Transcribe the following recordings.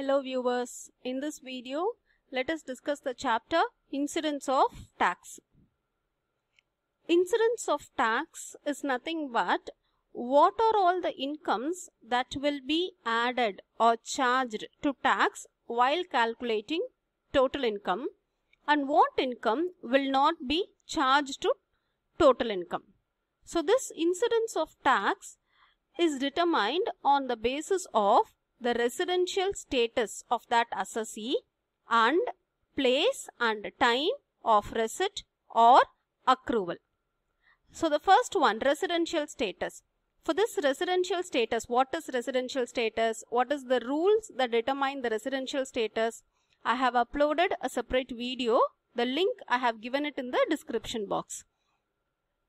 Hello viewers, in this video let us discuss the chapter Incidence of Tax. Incidence of tax is nothing but what are all the incomes that will be added or charged to tax while calculating total income and what income will not be charged to total income. So this incidence of tax is determined on the basis of the residential status of that assessee and place and time of receipt or accrual. So the first one residential status. For this residential status, what is residential status? What is the rules that determine the residential status? I have uploaded a separate video. The link I have given it in the description box.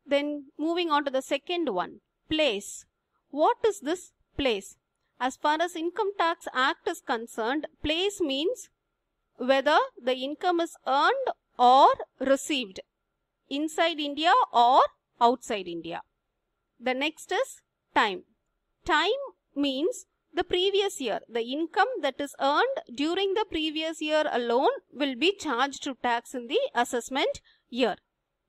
Then moving on to the second one, place. What is this place? As far as Income Tax Act is concerned, place means whether the income is earned or received inside India or outside India. The next is time. Time means the previous year. The income that is earned during the previous year alone will be charged to tax in the assessment year.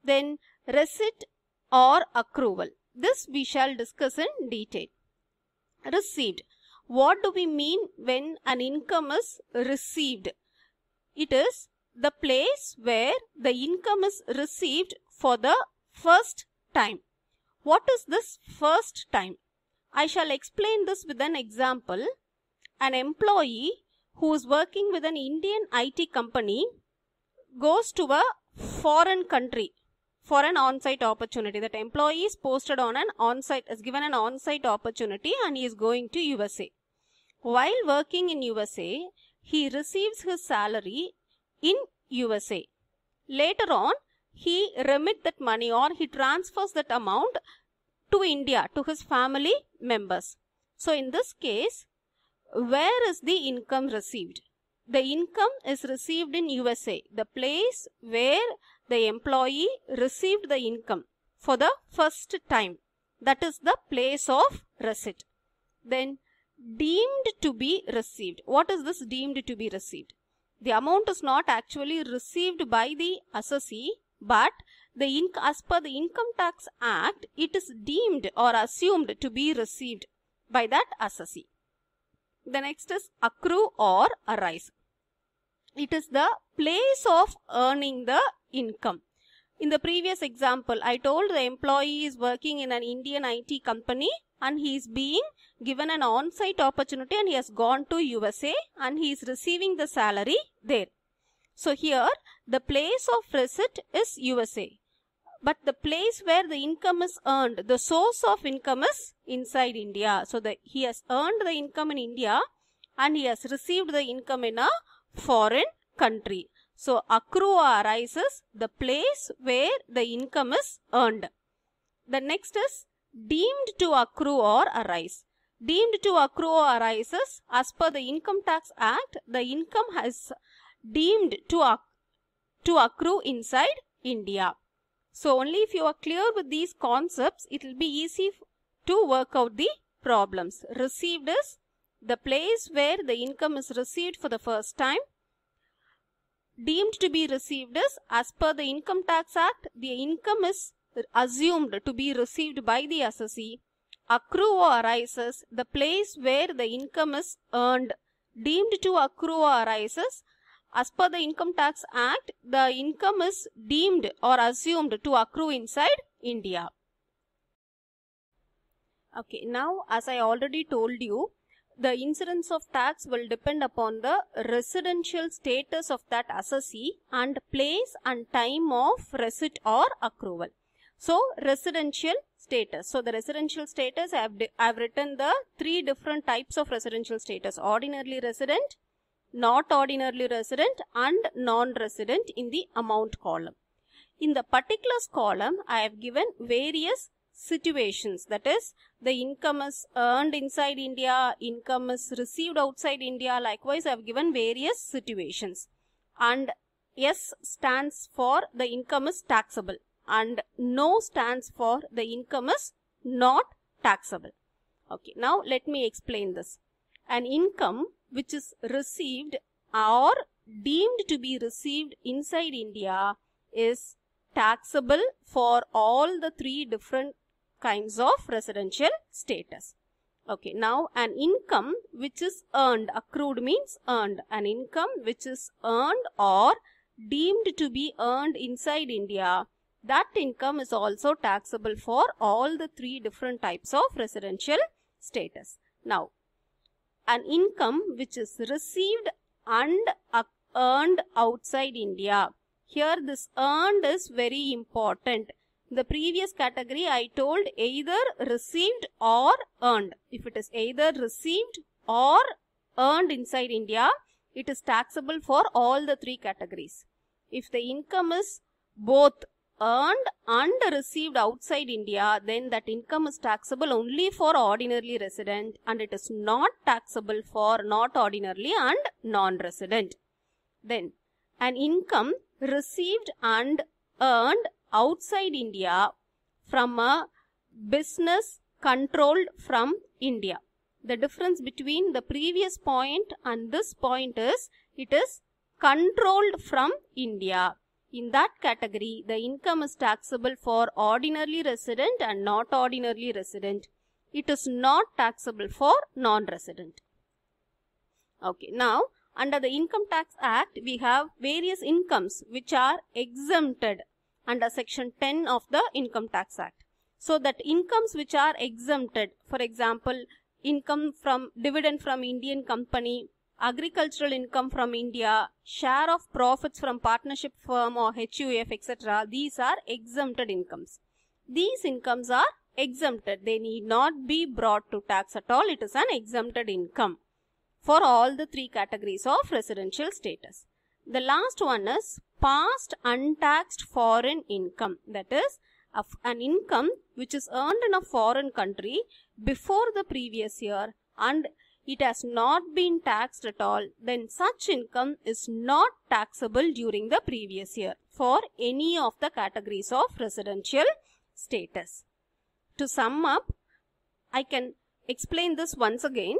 Then receipt or accrual. This we shall discuss in detail. Received what do we mean when an income is received? It is the place where the income is received for the first time. What is this first time? I shall explain this with an example. An employee who is working with an Indian IT company goes to a foreign country for an on-site opportunity that employee is posted on an on-site is given an on-site opportunity and he is going to USA while working in USA he receives his salary in USA later on he remit that money or he transfers that amount to India to his family members so in this case where is the income received the income is received in USA the place where the employee received the income for the first time. That is the place of receipt. Then deemed to be received. What is this deemed to be received? The amount is not actually received by the assessee, but the inc- as per the Income Tax Act, it is deemed or assumed to be received by that assessee. The next is accrue or arise. It is the place of earning the income. In the previous example, I told the employee is working in an Indian IT company and he is being given an on-site opportunity and he has gone to USA and he is receiving the salary there. So here the place of residence is USA. But the place where the income is earned, the source of income is inside India. So the, he has earned the income in India and he has received the income in a foreign country. So accrua arises the place where the income is earned. The next is deemed to accrue or arise. Deemed to accrue or arises as per the Income Tax Act, the income has deemed to, acc to accrue inside India. So only if you are clear with these concepts, it will be easy to work out the problems. Received is the place where the income is received for the first time deemed to be received is as per the Income Tax Act, the income is assumed to be received by the assessee. Accrue or arises the place where the income is earned. Deemed to accrue or arises as per the Income Tax Act, the income is deemed or assumed to accrue inside India. Okay, now as I already told you, the incidence of tax will depend upon the residential status of that assessee and place and time of receipt or accrual. So, residential status. So, the residential status, I have, I have written the three different types of residential status. Ordinarily resident, not ordinarily resident and non-resident in the amount column. In the particulars column, I have given various situations that is the income is earned inside India, income is received outside India likewise I have given various situations and S stands for the income is taxable and no stands for the income is not taxable. Okay, now let me explain this. An income which is received or deemed to be received inside India is taxable for all the three different kinds of residential status. Okay, now an income which is earned, accrued means earned, an income which is earned or deemed to be earned inside India, that income is also taxable for all the three different types of residential status. Now, an income which is received and earned outside India, here this earned is very important the previous category I told either received or earned. If it is either received or earned inside India, it is taxable for all the three categories. If the income is both earned and received outside India, then that income is taxable only for ordinarily resident and it is not taxable for not ordinarily and non-resident. Then an income received and earned outside India from a business controlled from India. The difference between the previous point and this point is it is controlled from India. In that category, the income is taxable for ordinarily resident and not ordinarily resident. It is not taxable for non-resident. Okay, now under the Income Tax Act, we have various incomes which are exempted under section 10 of the Income Tax Act. So that incomes which are exempted, for example, income from dividend from Indian company, agricultural income from India, share of profits from partnership firm or HUF, etc. These are exempted incomes. These incomes are exempted. They need not be brought to tax at all. It is an exempted income for all the three categories of residential status. The last one is past untaxed foreign income. That is an income which is earned in a foreign country before the previous year and it has not been taxed at all, then such income is not taxable during the previous year for any of the categories of residential status. To sum up, I can explain this once again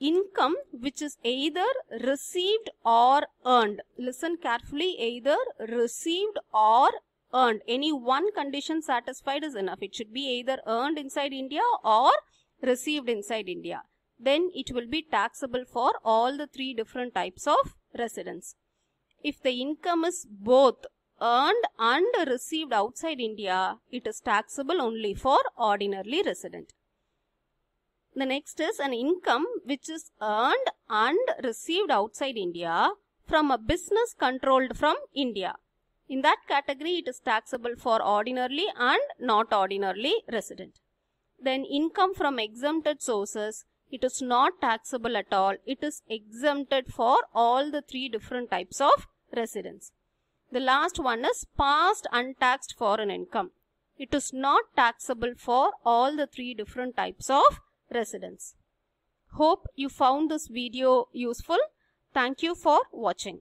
income which is either received or earned. Listen carefully, either received or earned. Any one condition satisfied is enough. It should be either earned inside India or received inside India. Then it will be taxable for all the three different types of residence. If the income is both earned and received outside India, it is taxable only for ordinarily resident. The next is an income which is earned and received outside India from a business controlled from India. In that category, it is taxable for ordinarily and not ordinarily resident. Then income from exempted sources, it is not taxable at all. It is exempted for all the three different types of residents. The last one is past untaxed foreign income. It is not taxable for all the three different types of residents. Hope you found this video useful. Thank you for watching.